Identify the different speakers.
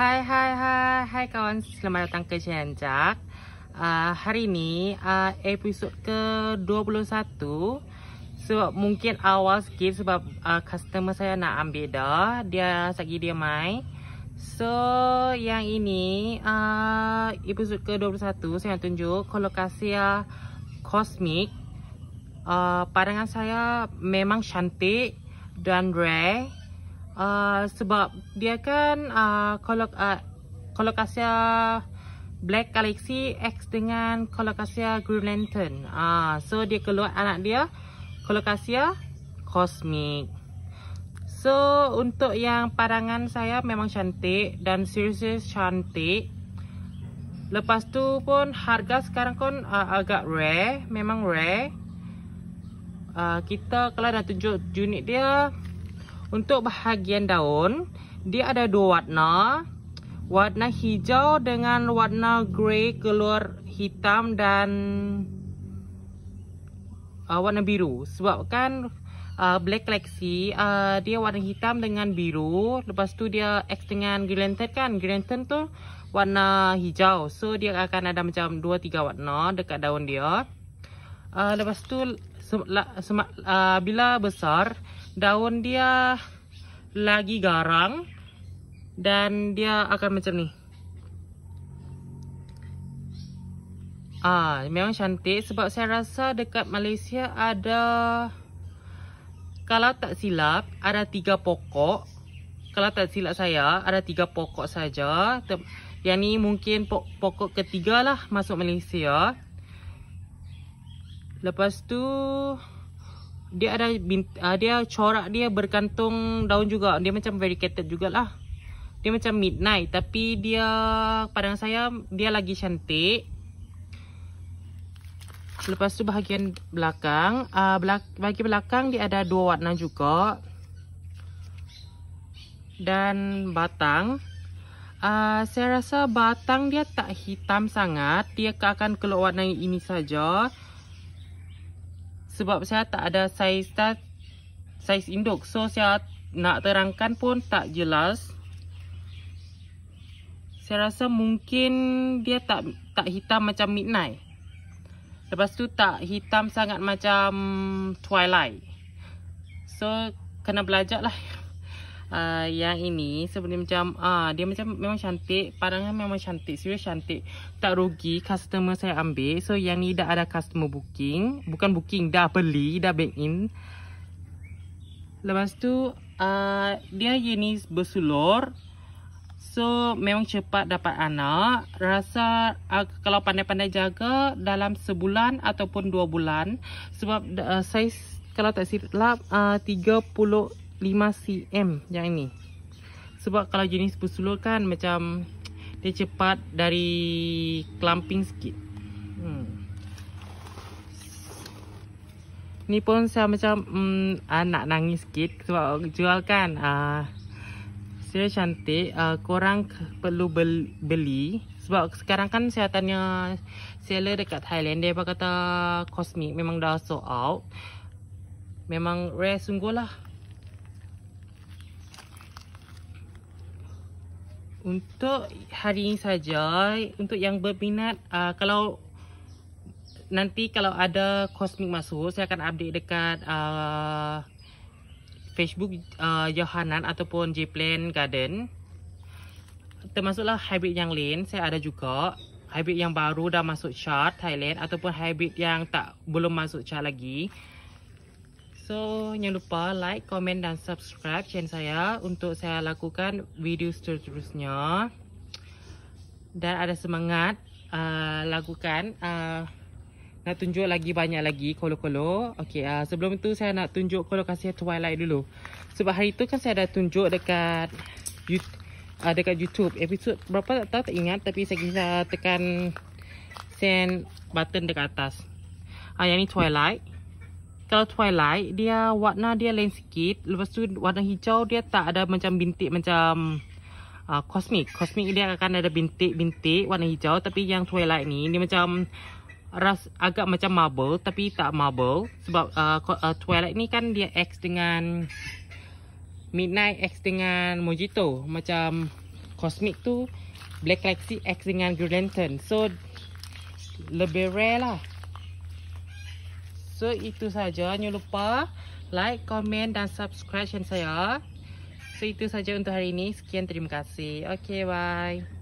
Speaker 1: Hai hai hai hai kawan selamat datang ke channel Jack. Uh, ah, hari ni uh, episod ke 21 sebab mungkin awal sikit sebab uh, customer saya nak ambil dah dia sagi dia mai. So yang ini uh, episod ke 21 saya nak tunjuk kolokasia kosmik Uh, pandangan saya memang cantik dan rare. Ah, sebab dia kan uh, kalau uh, kalau kasia Black Galaxy X dengan Colocasia Green Lantern. Ah, so dia keluar anak dia Colocasia Cosmic. So untuk yang parangan saya memang cantik dan series cantik. Lepas tu pun harga sekarang pun uh, agak rare, memang rare. Uh, kita kalau dah tunjuk unit dia untuk bahagian daun, dia ada dua warna. Warna hijau dengan warna grey keluar hitam dan uh, warna biru. Sebabkan uh, Black Galaxy, uh, dia warna hitam dengan biru. Lepas tu dia X dengan Green Lantern kan. Green Lantern tu warna hijau. So dia akan ada macam 2-3 warna dekat daun dia. Uh, lepas tu sem la, sem uh, bila besar, daun dia lagi garang dan dia akan macam ni. Ah, memang cantik sebab saya rasa dekat Malaysia ada kalau tak silap ada tiga pokok. Kalau tak silap saya ada tiga pokok saja. Yang ni mungkin pokok ketiga lah masuk Malaysia. Lepas tu dia ada bint, uh, dia corak dia berkantung daun juga. Dia macam variegated jugalah. Dia macam midnight tapi dia pandang saya dia lagi cantik. Lepas tu bahagian belakang, uh, belak bahagian belakang dia ada dua warna juga. Dan batang Uh, saya rasa batang dia tak hitam sangat. Dia akan keluar warna ini saja sebab saya tak ada saiz saiz induk so saya nak terangkan pun tak jelas saya rasa mungkin dia tak tak hitam macam midnight lepas tu tak hitam sangat macam twilight so kena belajar lah uh, yang ini sebenarnya macam ah uh, dia macam memang cantik, padangan memang cantik, serius cantik. Tak rugi customer saya ambil. So yang ni dah ada customer booking, bukan booking, dah beli, dah bank in. Lepas tu uh, dia jenis bersulur. So memang cepat dapat anak. Rasa uh, kalau pandai-pandai jaga dalam sebulan ataupun dua bulan sebab uh, saiz kalau tak silap uh, 5cm yang ini sebab kalau jenis pusulur kan macam dia cepat dari clamping sikit hmm. ni pun saya macam hmm, ah, nak nangis sikit sebab jual kan ah, saya cantik ah, korang perlu beli sebab sekarang kan saya tanya seller dekat Thailand dia kata kosmik memang dah sold out memang rare sungguh lah Untuk hari ini saja, untuk yang berminat, uh, kalau nanti kalau ada kosmik masuk, saya akan update dekat uh, Facebook uh, Johanan ataupun J-Plan Garden. Termasuklah hybrid yang lain, saya ada juga. Hybrid yang baru dah masuk chart Thailand ataupun hybrid yang tak belum masuk chart lagi. So, jangan lupa like, komen dan subscribe channel saya untuk saya lakukan video seterusnya. Dan ada semangat uh, lakukan uh, nak tunjuk lagi banyak lagi kolo-kolo. Okey, uh, sebelum itu saya nak tunjuk kolo kasih Twilight dulu. Sebab hari itu kan saya dah tunjuk dekat YouTube, uh, dekat YouTube. Episod berapa tak tahu, tak ingat tapi saya kisah tekan send button dekat atas. Ah, uh, yang ni Twilight. Kalau twilight dia warna dia lain sikit Lepas tu warna hijau dia tak ada macam bintik macam kosmik uh, cosmic Kosmik dia akan ada bintik-bintik warna hijau Tapi yang twilight ni dia macam ras agak macam marble tapi tak marble sebab uh, uh, twilight ni kan dia X dengan midnight X dengan mojito macam cosmic tu black galaxy X dengan green lantern so lebih rare lah So itu saja. Jangan lupa like, komen dan subscribe channel saya. So itu saja untuk hari ini. Sekian terima kasih. Okay bye.